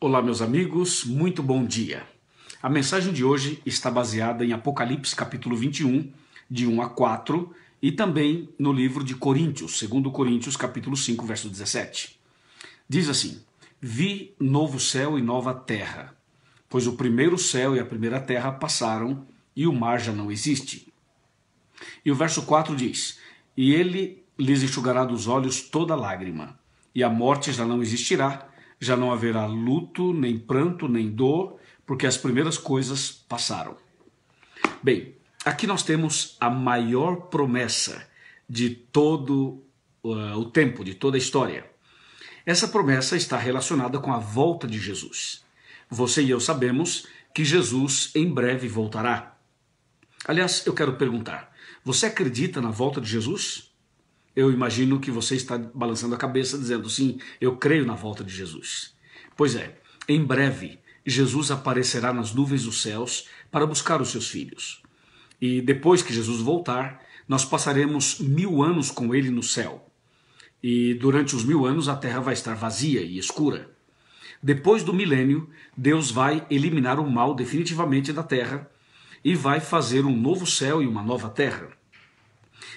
Olá, meus amigos, muito bom dia. A mensagem de hoje está baseada em Apocalipse capítulo 21, de 1 a 4, e também no livro de Coríntios, 2 Coríntios capítulo 5, verso 17. Diz assim: Vi novo céu e nova terra, pois o primeiro céu e a primeira terra passaram e o mar já não existe. E o verso 4 diz: E ele lhes enxugará dos olhos toda lágrima, e a morte já não existirá já não haverá luto, nem pranto, nem dor, porque as primeiras coisas passaram. Bem, aqui nós temos a maior promessa de todo uh, o tempo, de toda a história. Essa promessa está relacionada com a volta de Jesus. Você e eu sabemos que Jesus em breve voltará. Aliás, eu quero perguntar: você acredita na volta de Jesus? eu imagino que você está balançando a cabeça dizendo: sim, eu creio na volta de Jesus. Pois é, em breve, Jesus aparecerá nas nuvens dos céus para buscar os seus filhos. E depois que Jesus voltar, nós passaremos mil anos com ele no céu. E durante os mil anos a terra vai estar vazia e escura. Depois do milênio, Deus vai eliminar o mal definitivamente da terra e vai fazer um novo céu e uma nova terra.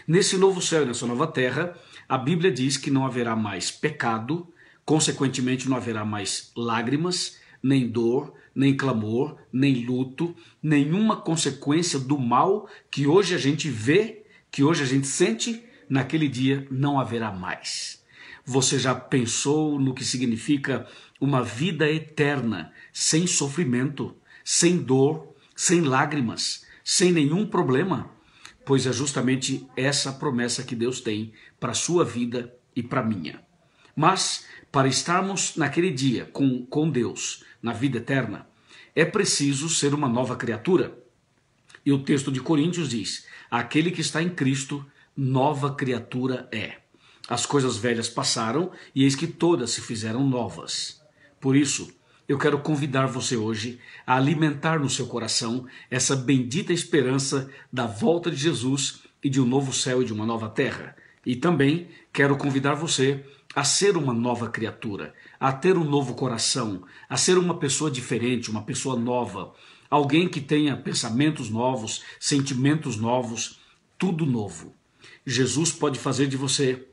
Nesse novo céu e nessa nova terra, a Bíblia diz que não haverá mais pecado, consequentemente, não haverá mais lágrimas, nem dor, nem clamor, nem luto, nenhuma consequência do mal que hoje a gente vê, que hoje a gente sente, naquele dia não haverá mais. Você já pensou no que significa uma vida eterna, sem sofrimento, sem dor, sem lágrimas, sem nenhum problema? pois é justamente essa promessa que Deus tem para a sua vida e para a minha. Mas, para estarmos naquele dia com, com Deus, na vida eterna, é preciso ser uma nova criatura. E o texto de Coríntios diz: Aquele que está em Cristo, nova criatura é. As coisas velhas passaram e eis que todas se fizeram novas. Por isso, eu quero convidar você hoje a alimentar no seu coração essa bendita esperança da volta de Jesus e de um novo céu e de uma nova terra. E também quero convidar você a ser uma nova criatura, a ter um novo coração, a ser uma pessoa diferente, uma pessoa nova, alguém que tenha pensamentos novos, sentimentos novos, tudo novo. Jesus pode fazer de você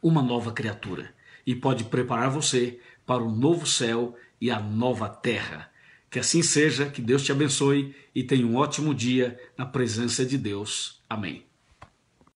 uma nova criatura e pode preparar você para o novo céu e a nova terra. Que assim seja, que Deus te abençoe e tenha um ótimo dia na presença de Deus. Amém.